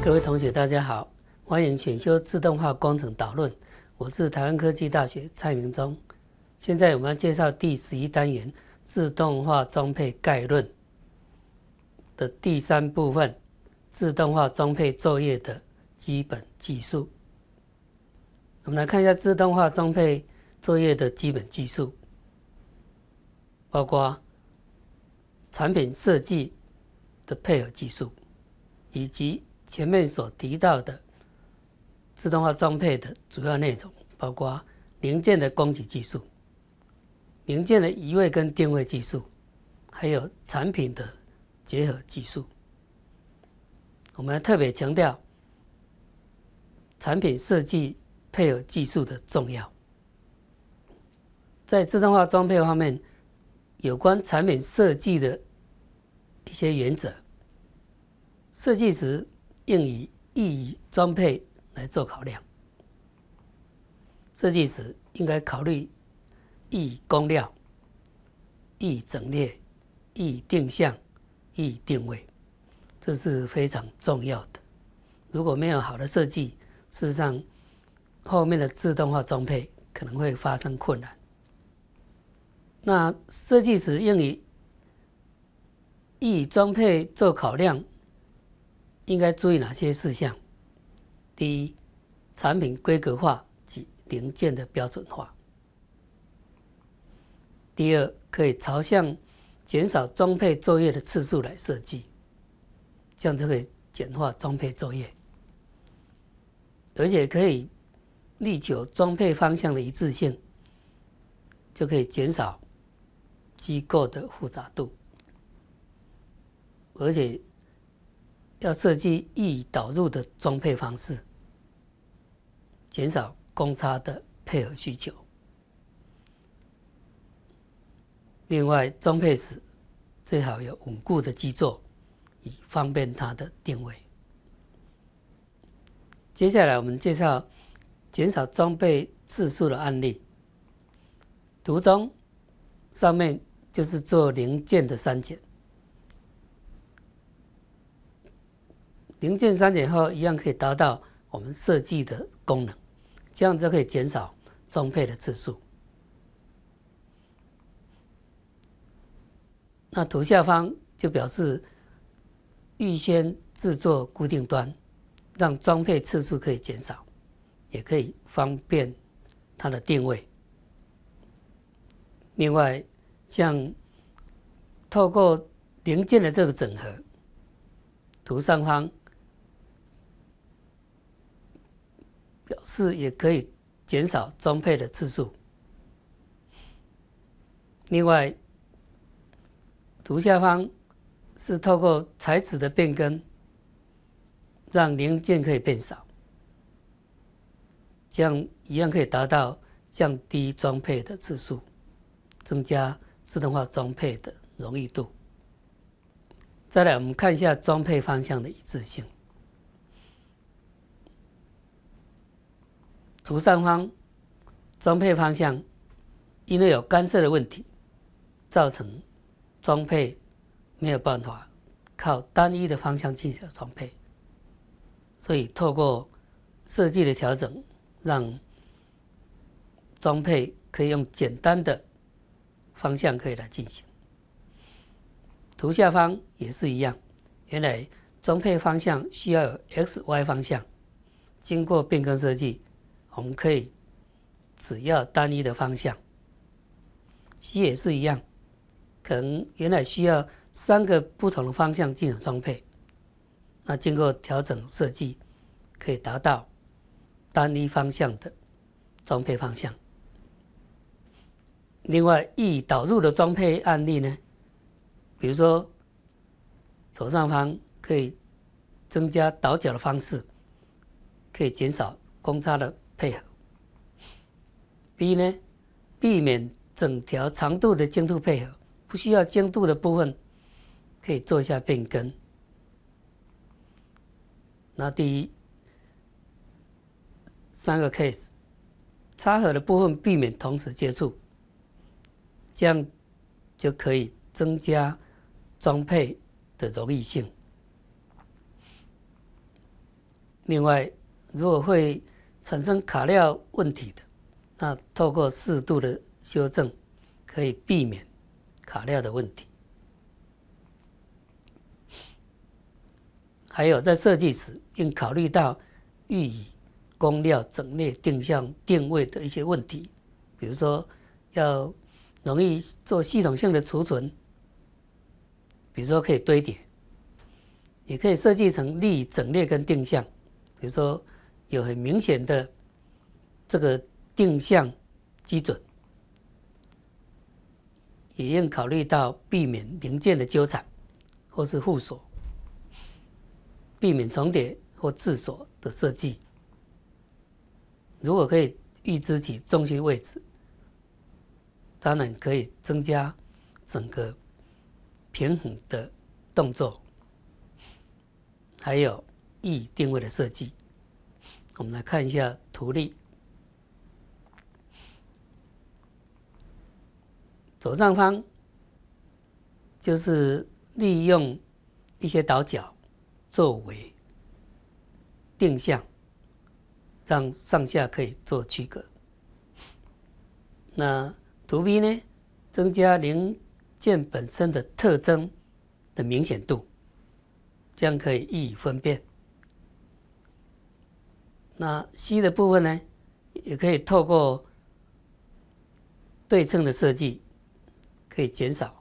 各位同学，大家好，欢迎选修自动化工程导论。我是台湾科技大学蔡明忠。现在我们要介绍第十一单元自动化装配概论的第三部分——自动化装配作业的基本技术。我们来看一下自动化装配作业的基本技术，包括产品设计的配合技术，以及。前面所提到的自动化装配的主要内容，包括零件的供给技术、零件的移位跟定位技术，还有产品的结合技术。我们特别强调产品设计配合技术的重要。在自动化装配方面，有关产品设计的一些原则，设计时。应以易装配来做考量。设计时应该考虑易工料、易整列、易定向、易定位，这是非常重要的。如果没有好的设计，事实上后面的自动化装配可能会发生困难。那设计时应以易装配做考量。应该注意哪些事项？第一，产品规格化及零件的标准化。第二，可以朝向减少装配作业的次数来设计，这样就可以简化装配作业，而且可以力求装配方向的一致性，就可以减少机构的复杂度，而且。要设计易导入的装配方式，减少公差的配合需求。另外，装配时最好有稳固的基座，以方便它的定位。接下来，我们介绍减少装备次数的案例。图中上面就是做零件的三减。零件删减后，一样可以达到我们设计的功能，这样就可以减少装配的次数。那图下方就表示预先制作固定端，让装配次数可以减少，也可以方便它的定位。另外，像透过零件的这个整合，图上方。表示也可以减少装配的次数。另外，图下方是透过材质的变更，让零件可以变少，这样一样可以达到降低装配的次数，增加自动化装配的容易度。再来，我们看一下装配方向的一致性。图上方装配方向因为有干涉的问题，造成装配没有办法靠单一的方向进行装配，所以透过设计的调整，让装配可以用简单的方向可以来进行。图下方也是一样，原来装配方向需要有 X、Y 方向，经过变更设计。我们可以只要单一的方向，也是一样，可能原来需要三个不同的方向进行装配，那经过调整设计，可以达到单一方向的装配方向。另外，易导入的装配案例呢，比如说左上方可以增加倒角的方式，可以减少公差的。配合。B 呢，避免整条长度的精度配合，不需要精度的部分可以做一下变更。那第一三个 case，插合的部分避免同时接触，这样就可以增加装配的容易性。另外，如果会产生卡料问题的，那透过适度的修正，可以避免卡料的问题。还有在设计时应考虑到予以工料整列定向定位的一些问题，比如说要容易做系统性的储存，比如说可以堆叠，也可以设计成立整列跟定向，比如说。有很明显的这个定向基准，也应考虑到避免零件的纠缠或是互锁，避免重叠或自锁的设计。如果可以预知其中心位置，当然可以增加整个平衡的动作，还有易定位的设计。我们来看一下图例，左上方就是利用一些倒角作为定向，让上下可以做区隔。那图 B 呢，增加零件本身的特征的明显度，这样可以易于分辨。那 C 的部分呢，也可以透过对称的设计，可以减少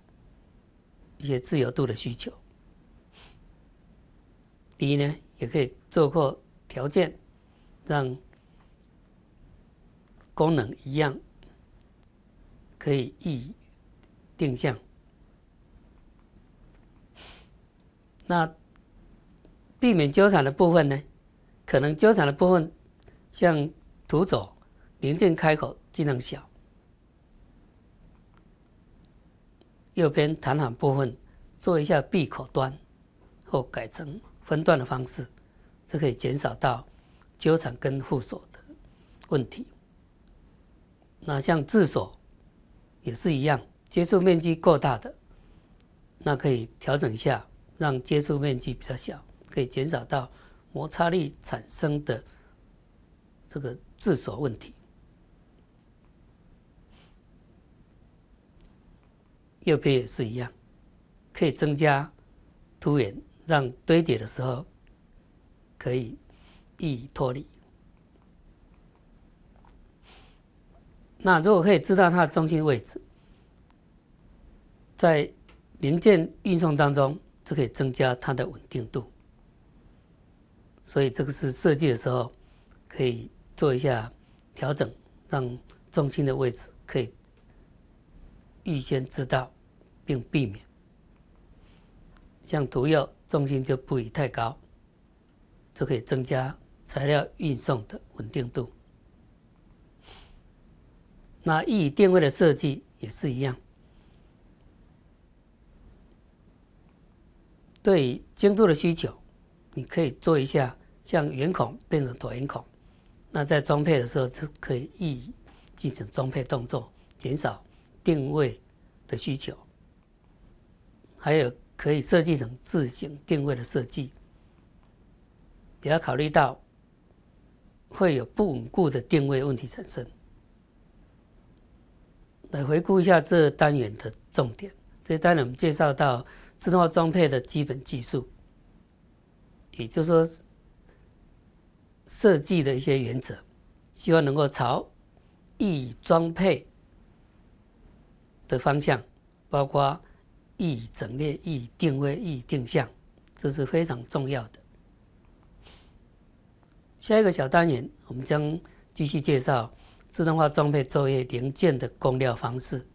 一些自由度的需求。第一呢，也可以做过条件，让功能一样，可以易定向。那避免纠缠的部分呢？可能纠缠的部分，像图左零件开口尽量小，右边弹簧部分做一下闭口端，或改成分段的方式，就可以减少到纠缠跟互锁的问题。那像自锁也是一样，接触面积过大的，那可以调整一下，让接触面积比较小，可以减少到。摩擦力产生的这个自锁问题，右边也是一样，可以增加凸眼，让堆叠的时候可以易脱离。那如果可以知道它的中心位置，在零件运送当中，就可以增加它的稳定度。所以这个是设计的时候可以做一下调整，让重心的位置可以预先知道，并避免。像毒药重心就不宜太高，就可以增加材料运送的稳定度。那翼定位的设计也是一样，对精度的需求，你可以做一下。像圆孔变成椭圆孔，那在装配的时候就可以易进行装配动作，减少定位的需求，还有可以设计成自行定位的设计，也要考虑到会有不稳固的定位问题产生。来回顾一下这单元的重点，这单元我们介绍到自动化装配的基本技术，也就是说。设计的一些原则，希望能够朝易装配的方向，包括易整列、易定位、易定向，这是非常重要的。下一个小单元，我们将继续介绍自动化装配作业零件的供料方式。